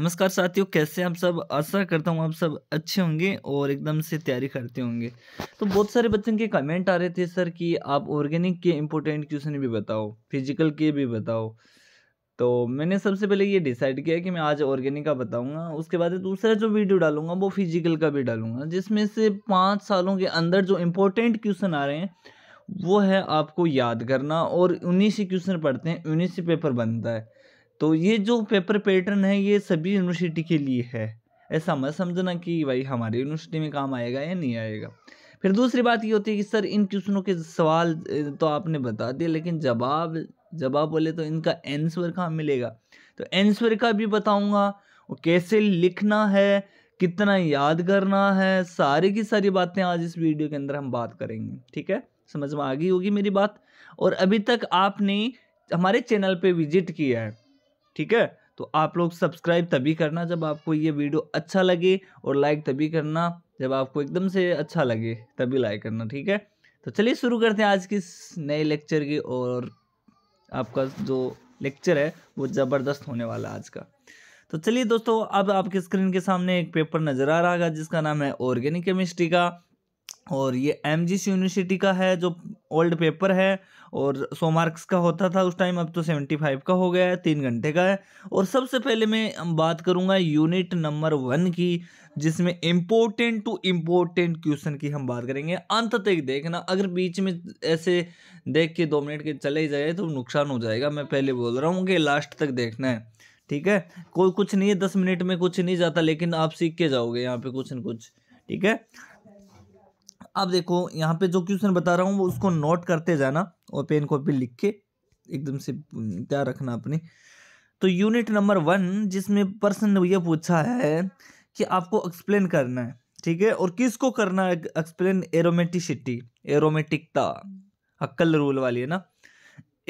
नमस्कार साथियों कैसे आप सब आशा करता हूँ आप सब अच्छे होंगे और एकदम से तैयारी करते होंगे तो बहुत सारे बच्चों के कमेंट आ रहे थे सर कि आप ऑर्गेनिक के इम्पोर्टेंट क्वेश्चन भी बताओ फिजिकल के भी बताओ तो मैंने सबसे पहले ये डिसाइड किया कि मैं आज ऑर्गेनिक का बताऊंगा उसके बाद दूसरा जो वीडियो डालूंगा वो फिजिकल का भी डालूंगा जिसमें से पाँच सालों के अंदर जो इम्पोर्टेंट क्वेश्चन आ रहे हैं वो है आपको याद करना और उन्हीं से क्वेश्चन पढ़ते हैं उन्हीं से पेपर बनता है तो ये जो पेपर पैटर्न है ये सभी यूनिवर्सिटी के लिए है ऐसा मत समझना कि भाई हमारी यूनिवर्सिटी में काम आएगा या नहीं आएगा फिर दूसरी बात ये होती है कि सर इन क्वेश्चनों के सवाल तो आपने बता दिए लेकिन जवाब जवाब बोले तो इनका आंसर कहाँ मिलेगा तो आंसर का भी बताऊँगा वो कैसे लिखना है कितना याद करना है सारी की सारी बातें आज इस वीडियो के अंदर हम बात करेंगे ठीक है समझ में आ गई होगी मेरी बात और अभी तक आपने हमारे चैनल पे विजिट किया है ठीक है तो आप लोग सब्सक्राइब तभी करना जब आपको ये वीडियो अच्छा लगे और लाइक तभी करना जब आपको एकदम से अच्छा लगे तभी लाइक करना ठीक है तो चलिए शुरू करते हैं आज की नए लेक्चर की और आपका जो लेक्चर है वो ज़बरदस्त होने वाला आज का तो चलिए दोस्तों अब आपके स्क्रीन के सामने एक पेपर नज़र आ रहा है जिसका नाम है ऑर्गेनिक केमिस्ट्री का और ये एम यूनिवर्सिटी का है जो ओल्ड पेपर है और सो मार्क्स का होता था उस टाइम अब तो सेवेंटी फाइव का हो गया है तीन घंटे का है और सबसे पहले मैं बात करूंगा यूनिट नंबर वन की जिसमें इम्पोर्टेंट टू इम्पोर्टेंट क्वेश्चन की हम बात करेंगे अंत तक देखना अगर बीच में ऐसे देख के दो मिनट के चले जाए तो नुकसान हो जाएगा मैं पहले बोल रहा हूँ कि लास्ट तक देखना है ठीक है कोई कुछ नहीं है दस मिनट में कुछ नहीं जाता लेकिन आप सीख के जाओगे यहाँ पे कुछ न कुछ ठीक है अब देखो यहाँ पे जो क्वेश्चन बता रहा हूँ वो उसको नोट करते जाना और पेन कॉपी लिख के एकदम से तैयार रखना अपने तो यूनिट नंबर वन जिसमें पर्सन ने ये पूछा है कि आपको एक्सप्लेन करना है ठीक है और किसको करना है एक्सप्लेन एरोमेटिसिटी एरोमेटिकता अक्कल रूल वाली है ना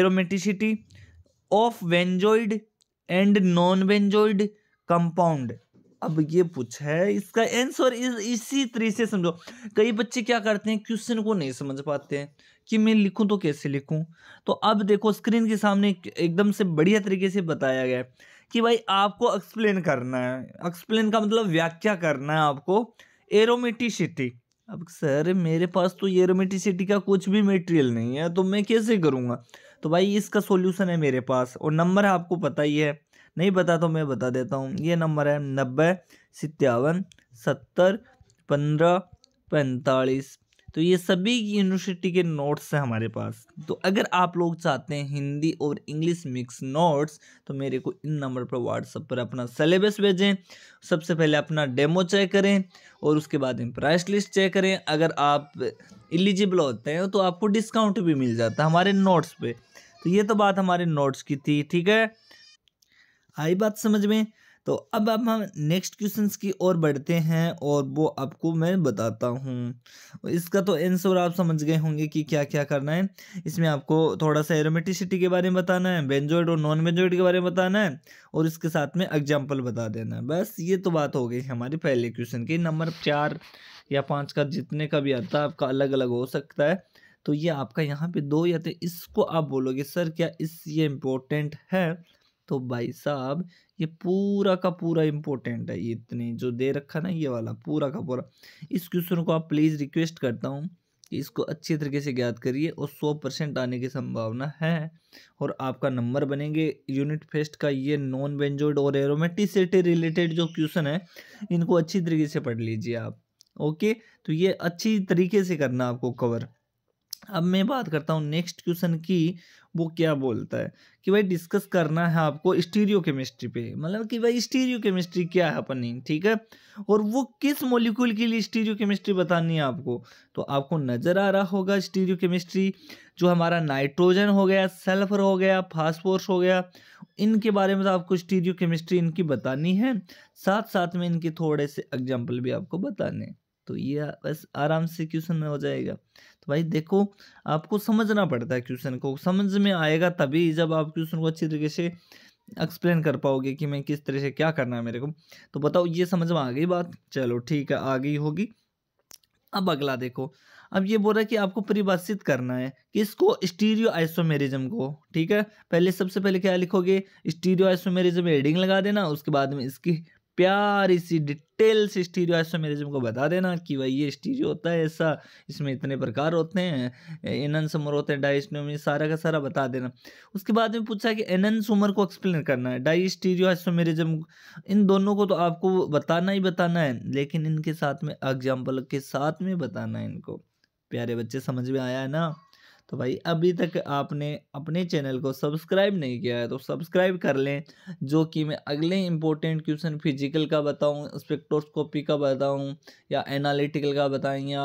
aromaticity of benzenoid and non benzenoid compound अब ये पूछा है इसका आंसर इस, इसी तरीके से समझो कई बच्चे क्या करते हैं क्वेश्चन को नहीं समझ पाते हैं कि मैं लिखूं तो कैसे लिखूं तो अब देखो स्क्रीन के सामने एकदम से बढ़िया तरीके से बताया गया है कि भाई आपको एक्सप्लेन करना है एक्सप्लेन का मतलब व्याख्या करना है आपको एरोमेटिसिटी अब सर मेरे पास तो एरोमेटिसिटी का कुछ भी मेटेरियल नहीं है तो मैं कैसे करूँगा तो भाई इसका सोल्यूशन है मेरे पास और नंबर आपको पता ही है नहीं पता तो मैं बता देता हूँ ये नंबर है नब्बे सत्तावन सत्तर पंद्रह पैंतालीस तो ये सभी यूनिवर्सिटी के नोट्स हैं हमारे पास तो अगर आप लोग चाहते हैं हिंदी और इंग्लिश मिक्स नोट्स तो मेरे को इन नंबर पर व्हाट्सअप पर अपना सिलेबस भेजें सबसे पहले अपना डेमो चेक करें और उसके बाद प्राइस लिस्ट चेक करें अगर आप एलिजिबल होते हैं तो आपको डिस्काउंट भी मिल जाता है हमारे नोट्स पर तो ये तो बात हमारे नोट्स की थी ठीक है आई बात समझ में तो अब अब हम नेक्स्ट क्वेश्चन की ओर बढ़ते हैं और वो आपको मैं बताता हूँ इसका तो आंसर आप समझ गए होंगे कि क्या क्या करना है इसमें आपको थोड़ा सा एरोमेटिसिटी के बारे में बताना है बेंजोइड और नॉन बेंजोइड के बारे में बताना है और इसके साथ में एग्जाम्पल बता देना है बस ये तो बात हो गई हमारे पहले क्वेश्चन की नंबर चार या पाँच का जितने का भी आता है आपका अलग अलग हो सकता है तो ये आपका यहाँ पे दो या तो इसको आप बोलोगे सर क्या इस ये इम्पोर्टेंट है तो भाई साहब ये पूरा का पूरा इम्पोर्टेंट है ये इतने जो दे रखा ना ये वाला पूरा का पूरा इस क्वेश्चन को आप प्लीज़ रिक्वेस्ट करता हूँ कि इसको अच्छे तरीके से ज्ञात करिए और सौ परसेंट आने की संभावना है और आपका नंबर बनेंगे यूनिट फेस्ट का ये नॉन बेंजोड और एरोमेटिसिटी रिलेटेड जो क्वेश्चन है इनको अच्छी तरीके से पढ़ लीजिए आप ओके तो ये अच्छी तरीके से करना आपको कवर अब मैं बात करता हूँ नेक्स्ट क्वेश्चन की वो क्या बोलता है कि भाई डिस्कस करना है आपको स्टीरियो केमिस्ट्री पे मतलब कि भाई स्टीरियो केमिस्ट्री क्या है अपनी ठीक है और वो किस मॉलिक्यूल के लिए स्टीरियो केमिस्ट्री बतानी है आपको तो आपको नज़र आ रहा होगा स्टीरियो केमिस्ट्री जो हमारा नाइट्रोजन हो गया सल्फर हो गया फास्फोर्स हो गया इनके बारे में तो आपको स्टीरियो केमिस्ट्री इनकी बतानी है साथ साथ में इनके थोड़े से एग्जाम्पल भी आपको बताने तो ये बस आराम से क्वेश्चन हो जाएगा तो भाई देखो आपको समझना पड़ता है क्वेश्चन को समझ में आएगा तभी जब आप क्वेश्चन को अच्छी तरीके से एक्सप्लेन कर पाओगे कि मैं किस तरह से क्या करना है मेरे को तो बताओ ये समझ में आ गई बात चलो ठीक है आ गई होगी अब अगला देखो अब ये बोल रहा है कि आपको परिभाषित करना है किसको स्टीरियो आइसोमेरिज्म को ठीक है पहले सबसे पहले क्या लिखोगे स्टीरियो आइसोमेरिज्म हेडिंग लगा देना उसके बाद में इसकी प्यारी सी डिटेल से स्टीरियो जम को बता देना कि भाई ये स्टीरियो होता है ऐसा इसमें इतने प्रकार होते हैं एनन समर होते हैं डाइस्टोमी सारा का सारा बता देना उसके बाद में पूछा कि एनन सुमर को एक्सप्लेन करना है डाई स्टीरियो मेरे जम इन दोनों को तो आपको बताना ही बताना है लेकिन इनके साथ में एग्जाम्पल के साथ में बताना है इनको प्यारे बच्चे समझ में आया है ना तो भाई अभी तक आपने अपने चैनल को सब्सक्राइब नहीं किया है तो सब्सक्राइब कर लें जो कि मैं अगले इंपॉर्टेंट क्वेश्चन फिजिकल का बताऊँ स्पेक्ट्रोस्कोपी का बताऊँ या एनालिटिकल का बताएँ या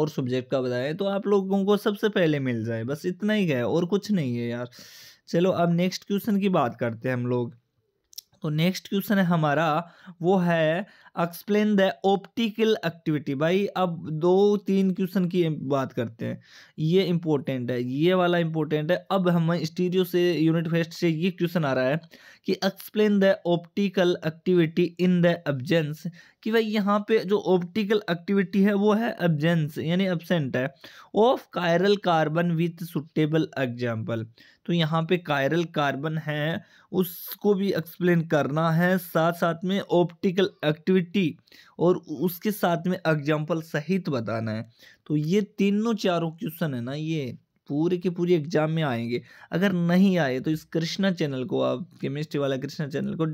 और सब्जेक्ट का बताएं तो आप लोगों को सबसे पहले मिल जाए बस इतना ही है और कुछ नहीं है यार चलो अब नेक्स्ट क्वेश्चन की बात करते हैं हम लोग तो नेक्स्ट क्वेश्चन है हमारा वो है एक्सप्लेन द ऑप्टिकल एक्टिविटी भाई अब दो तीन क्वेश्चन की बात करते हैं ये इंपॉर्टेंट है ये वाला इंपॉर्टेंट है अब हम स्टीरियो से यूनिट फेस्ट से ये क्वेश्चन आ रहा है कि explain the optical activity in the absence कि भाई यहाँ पे जो ऑप्टिकल एक्टिविटी है वो है एबजेंस यानी एबसेंट है of chiral carbon with suitable example तो यहाँ पे कायरल कार्बन है उसको भी एक्सप्लेन करना है साथ साथ में ऑप्टिकल एक्टिविटी और उसके साथ में एग्जाम्पल सहित बताना है तो ये तीनों चारों क्वेश्चन है ना ये पूरे के पूरे एग्जाम में आएंगे अगर नहीं आए तो इस कृष्णा चैनल को आप केमिस्ट्री वाला कृष्णा चैनल को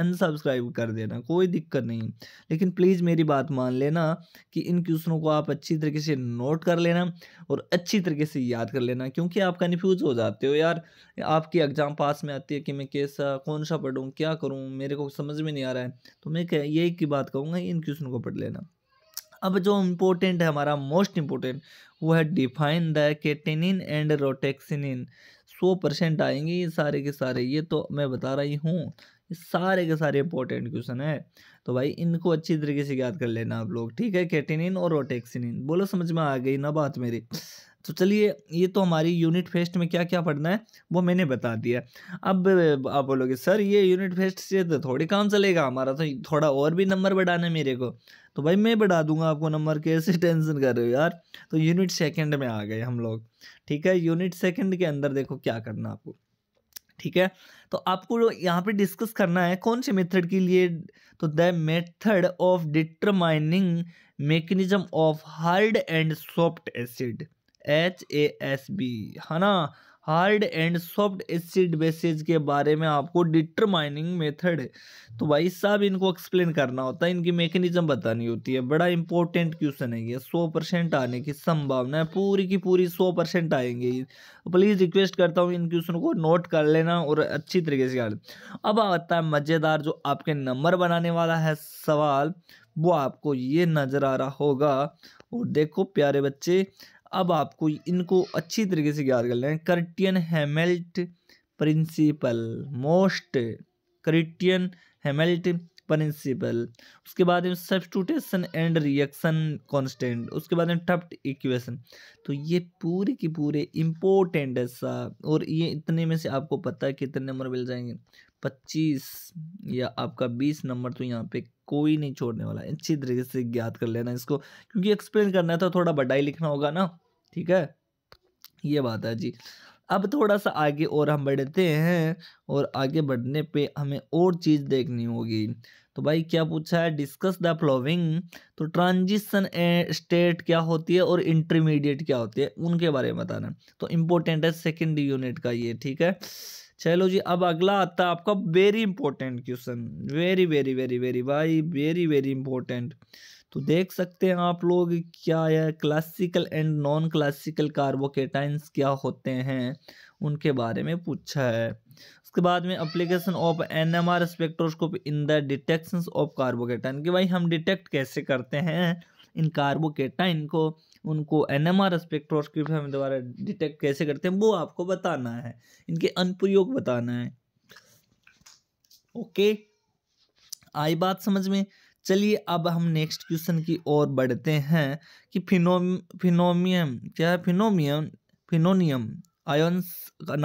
अनसब्सक्राइब कर देना कोई दिक्कत नहीं लेकिन प्लीज़ मेरी बात मान लेना कि इन क्वेश्चनों को आप अच्छी तरीके से नोट कर लेना और अच्छी तरीके से याद कर लेना क्योंकि आप कन्फ्यूज़ हो जाते हो यार आपकी एग्ज़ाम पास में आती है कि मैं कैसा कौन सा पढ़ूँ क्या करूँ मेरे को समझ में नहीं आ रहा है तो मैं यही की बात कहूँगा इन क्वेश्चनों को पढ़ लेना अब जो इम्पोर्टेंट है हमारा मोस्ट इम्पोर्टेंट वो है define the catenane and rotaxane सौ परसेंट आएंगे ये सारे के सारे ये तो मैं बता रही हूँ सारे के सारे इंपॉर्टेंट क्वेश्चन है तो भाई इनको अच्छी तरीके से याद कर लेना आप लोग ठीक है कैटिनिन और रोटेक्सिनिन बोलो समझ में आ गई ना बात मेरी तो चलिए ये तो हमारी यूनिट फेस्ट में क्या क्या पढ़ना है वो मैंने बता दिया अब आप बोलोगे सर ये यूनिट फेस्ट से तो थोड़ी काम चलेगा हमारा तो थोड़ा और भी नंबर बढ़ाना है मेरे को तो भाई मैं बढ़ा दूंगा आपको नंबर कैसे टेंशन कर रहे हो यार तो यूनिट सेकंड में आ गए हम लोग ठीक है यूनिट सेकेंड के अंदर देखो क्या करना आपको ठीक है तो आपको यहाँ पे डिस्कस करना है कौन से मेथड के लिए तो the method of determining mechanism of hard and soft acid H A S B है ना hard and soft acid basis के बारे में आपको डिटरमाइनिंग मेथड तो भाई साहब इनको एक्सप्लेन करना होता है इनकी मैकेनिज्म बतानी होती है बड़ा इंपॉर्टेंट क्वेश्चन है ये सौ परसेंट आने की संभावना है पूरी की पूरी सौ परसेंट आएंगे प्लीज़ रिक्वेस्ट करता हूँ इन क्वेश्चन को नोट कर लेना और अच्छी तरीके से कर अब आता है मज़ेदार जो आपके नंबर बनाने वाला है सवाल वो आपको ये नज़र आ रहा होगा और देखो प्यारे बच्चे अब आपको इनको अच्छी तरीके से याद कर लें Curtin Hammett principle most Curtin Hammett principle उसके बाद में सब्सटूटेशन एंड रिएक्शन कॉन्स्टेंट उसके बाद में टप्ट इक्वेशन तो ये पूरे के पूरे इम्पोर्टेंट है और ये इतने में से आपको पता है कितने नंबर मिल जाएंगे पच्चीस या आपका बीस नंबर तो यहाँ पे कोई नहीं छोड़ने वाला अच्छी तरीके से याद कर लेना इसको क्योंकि एक्सप्लेन करना था थोड़ा बढ़ाई लिखना होगा ना ठीक है ये बात है जी अब थोड़ा सा आगे और हम बढ़ते हैं और आगे बढ़ने पे हमें और चीज़ देखनी होगी तो भाई क्या पूछा है डिस्कस द फ्लोविंग तो ट्रांजिशन स्टेट क्या होती है और इंटरमीडिएट क्या होती है उनके बारे में बताना तो इम्पोर्टेंट है सेकेंड यूनिट का ये ठीक है चलो जी अब अगला आता है आपका very important question very very very very भाई वेरी वेरी इंपॉर्टेंट तो देख सकते हैं आप लोग क्या है classical and non classical carbocations क्या होते हैं उनके बारे में पूछा है उसके बाद में application of N M R spectroscope in the detection of carbocation कि भाई हम डिटेक्ट कैसे करते हैं इन कार्बोकेटाइन को उनको एन एम आर हम द्वारा डिटेक्ट कैसे करते हैं वो आपको बताना है इनके अनुप्रयोग बताना है ओके आई बात समझ में चलिए अब हम नेक्स्ट क्वेश्चन की ओर बढ़ते हैं कि फिनो फिनोमियम क्या है फिनोमियम फिनोनियम आयोन्स का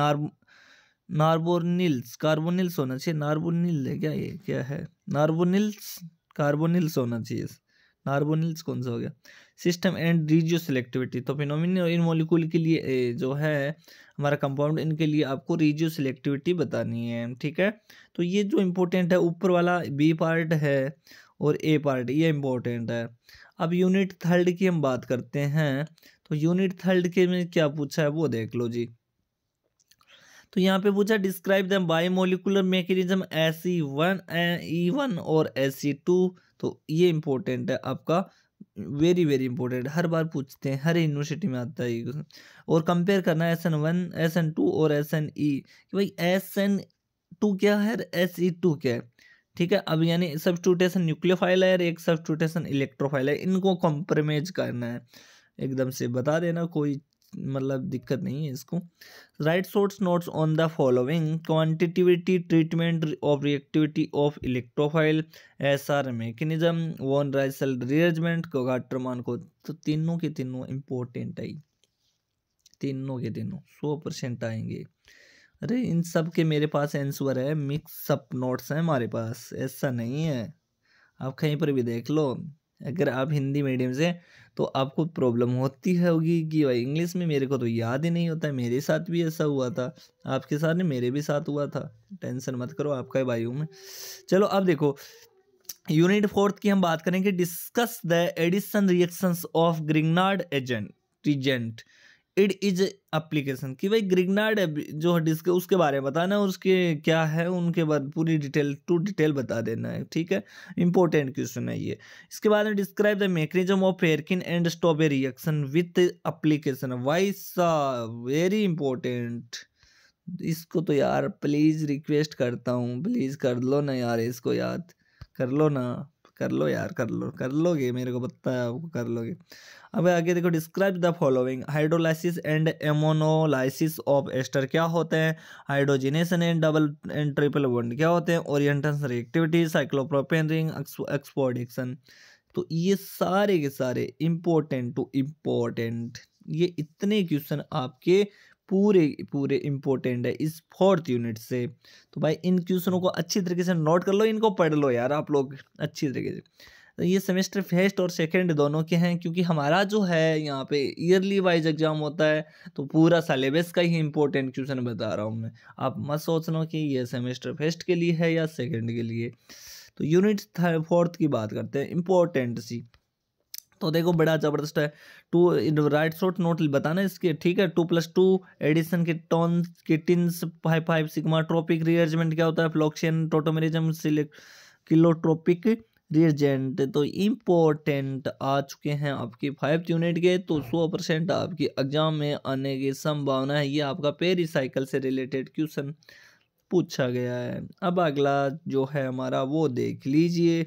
नार्बोनिल्स कार्बोनिल्स होना चाहिए नार्बोनिल है क्या ये क्या है नार्बोनिल्स कार्बोनिल्स होना चाहिए नार्बोनिल्स कौन सा हो गया सिस्टम एंड रीजियो सेलेक्टिविटी तो फिनोमिन इन मॉलिक्यूल के लिए जो है हमारा कंपाउंड इनके लिए आपको रीजियो सेलेक्टिविटी बतानी है ठीक है तो ये जो इम्पोर्टेंट है ऊपर वाला बी पार्ट है और ए पार्ट ये इम्पोर्टेंट है अब यूनिट थर्ड की हम बात करते हैं तो यूनिट थर्ड के में क्या पूछा है वो देख लो जी तो यहाँ पे पूछा describe the molecular mechanism S E one E one और एस ई टू तो ये इम्पोर्टेंट है आपका वेरी वेरी इंपॉर्टेंट हर बार पूछते हैं हर यूनिवर्सिटी में आता है और कंपेयर करना है S N one S N two और एस एन ई कि भाई एस एन टू क्या है एस ई टू क्या है ठीक है अब यानी सब्सटूटेशन न्यूक्लियोफाइल है और एक सब्सटूटेशन इलेक्ट्रोफाइल है इनको कॉम्प्रोमाइज करना है एकदम से बता देना कोई मतलब दिक्कत नहीं है इसको write short notes on the following quantitative treatment of reactivity of electrophile S R mechanism one raisal rearrangement कोगाट्रमान को तो तीनों के तीनों इम्पोर्टेंट आई तीनों के तीनों सौ परसेंट आएंगे अरे इन सब के मेरे पास आंसर है मिक्स अप नोट्स हैं हमारे पास ऐसा नहीं है आप कहीं पर भी देख लो अगर आप हिंदी मीडियम से तो आपको प्रॉब्लम होती होगी कि भाई इंग्लिश में मेरे को तो याद ही नहीं होता मेरे साथ भी ऐसा हुआ था आपके साथ नहीं मेरे भी साथ हुआ था टेंशन मत करो आपका ही भाई हूँ मैं चलो अब देखो यूनिट फोर्थ की हम बात करेंगे discuss the addition reactions of Grignard agent reagent it is application कि भाई ग्रिगनार्ड जो डिस्क उसके बारे में बताना उसके क्या है उनके बाद पूरी डिटेल टू डिटेल बता देना है ठीक है इंपॉर्टेंट क्वेश्चन है ये इसके बाद में describe the mechanism of Perkin and Stobbe reaction with application wise very important इसको तो यार प्लीज़ रिक्वेस्ट करता हूँ प्लीज़ कर लो ना यार इसको याद कर लो ना कर लो यार कर लो कर लोगे मेरे को पता है आपको कर लोगे अब आगे देखो describe the following hydrolysis and ammonolysis of ester क्या होते हैं hydrogenation and double and triple bond क्या होते हैं orientation reactivity cyclopropane ring epoxidation तो ये सारे के सारे इम्पोर्टेंट टू इम्पोर्टेंट ये इतने क्वेश्चन आपके पूरे पूरे इम्पोर्टेंट है इस फोर्थ यूनिट से तो भाई इन क्वेश्चनों को अच्छी तरीके से नोट कर लो इनको पढ़ लो यार आप लोग अच्छी तरीके से तो ये सेमेस्टर फर्स्ट और सेकंड दोनों के हैं क्योंकि हमारा जो है यहाँ पे ईयरली वाइज एग्जाम होता है तो पूरा सलेबस का ही इम्पोर्टेंट क्वेश्चन बता रहा हूँ मैं आप मत सोच लो कि ये सेमेस्टर फर्स्ट के लिए है या सेकेंड के लिए तो यूनिट फोर्थ की बात करते हैं इम्पोर्टेंट सी तो देखो बड़ा ज़बरदस्त है टू राइट शॉर्ट नोट बताना इसके ठीक है टू प्लस टू एडिसन के टॉन के टिन्स five five sigmatropic rearrangement क्या होता है फ्लॉक्शन टोटोमेरिजम किलोट्रोपिक रिएजेंट तो इम्पोर्टेंट आ चुके हैं आपके फाइव यूनिट के तो सौ परसेंट आपके एग्जाम में आने की संभावना है ये आपका पेरिसाइकिल से रिलेटेड क्वेश्चन पूछा गया है अब अगला जो है हमारा वो देख लीजिए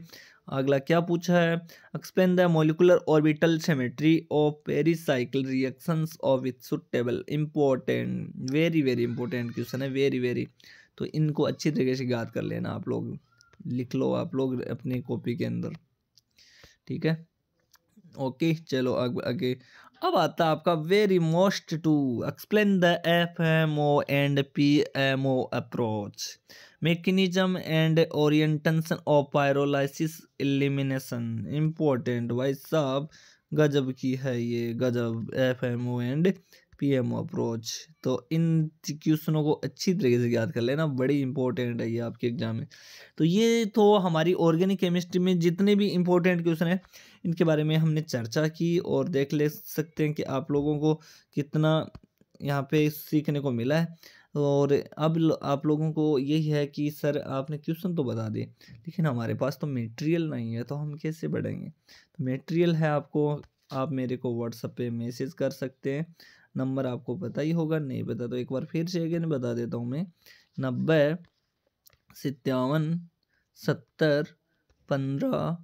अगला क्या पूछा है explain the molecular orbital symmetry of pericyclic reaction of with suitable important very very important question है वेरी वेरी तो इनको अच्छी तरीके से याद कर लेना आप लोग लिख लो आप लोग अपनी कॉपी के अंदर ठीक है ओके चलो आगे अब आता है आपका very most to explain the F M O and P M O approach mechanism and orientation of pyrolysis elimination important भाई साहब गजब की है ये गजब F M O and P M O approach तो इन क्वेश्चनों को अच्छी तरीके से याद कर लेना बड़ी इंपॉर्टेंट है ये आपके एग्जाम में तो ये तो हमारी ऑर्गेनिक केमिस्ट्री में जितने भी इंपॉर्टेंट क्वेश्चन हैं इनके बारे में हमने चर्चा की और देख ले सकते हैं कि आप लोगों को कितना यहाँ पे सीखने को मिला है और अब आप लोगों को यही है कि सर आपने क्वेश्चन तो बता दिए लेकिन हमारे पास तो मेटेरियल नहीं है तो हम कैसे बढ़ेंगे तो मेटेरियल है आपको आप मेरे को व्हाट्सअप पे मैसेज कर सकते हैं नंबर आपको पता ही होगा नहीं पता तो एक बार फिर से अगेन बता देता हूँ मैं नब्बे सत्तावन सत्तर पंद्रह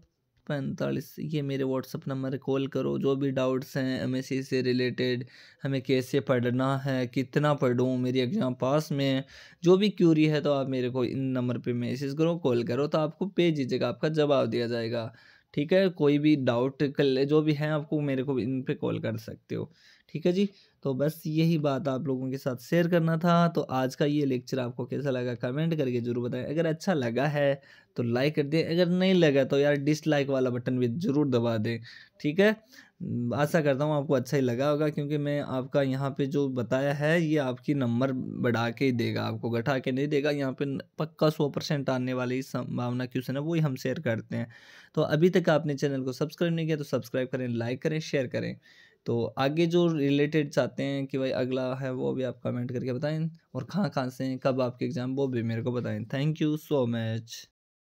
पैंतालीस ये मेरे व्हाट्सअप नंबर कॉल करो जो भी डाउट्स हैं एम एस सी से रिलेटेड हमें कैसे पढ़ना है कितना पढ़ूँ मेरी एग्ज़ाम पास में है जो भी क्यूरी है तो आप मेरे को इन नंबर पे मैसेज करो कॉल करो तो आपको भेज दीजिएगा आपका जवाब दिया जाएगा ठीक है कोई भी डाउट कल जो भी है आपको मेरे को इन पर कॉल कर सकते हो ठीक है जी तो बस यही बात आप लोगों के साथ शेयर करना था तो आज का ये लेक्चर आपको कैसा लगा कमेंट करके ज़रूर बताएं अगर अच्छा लगा है तो लाइक कर दें अगर नहीं लगा तो यार डिसलाइक वाला बटन भी ज़रूर दबा दें ठीक है आशा करता हूँ आपको अच्छा ही लगा होगा क्योंकि मैं आपका यहाँ पे जो बताया है ये आपकी नंबर बढ़ा के ही देगा आपको घटा के नहीं देगा यहाँ पे पक्का सौ परसेंट आने वाली संभावना क्वेश्चन है वही हम शेयर करते हैं तो अभी तक आपने चैनल को सब्सक्राइब नहीं किया तो सब्सक्राइब करें लाइक करें शेयर करें तो आगे जो रिलेटेड चाहते हैं कि भाई अगला है वो भी आप कमेंट करके बताएं और कहाँ कहाँ से कब आपके एग्ज़ाम वो भी मेरे को बताएं थैंक यू सो मच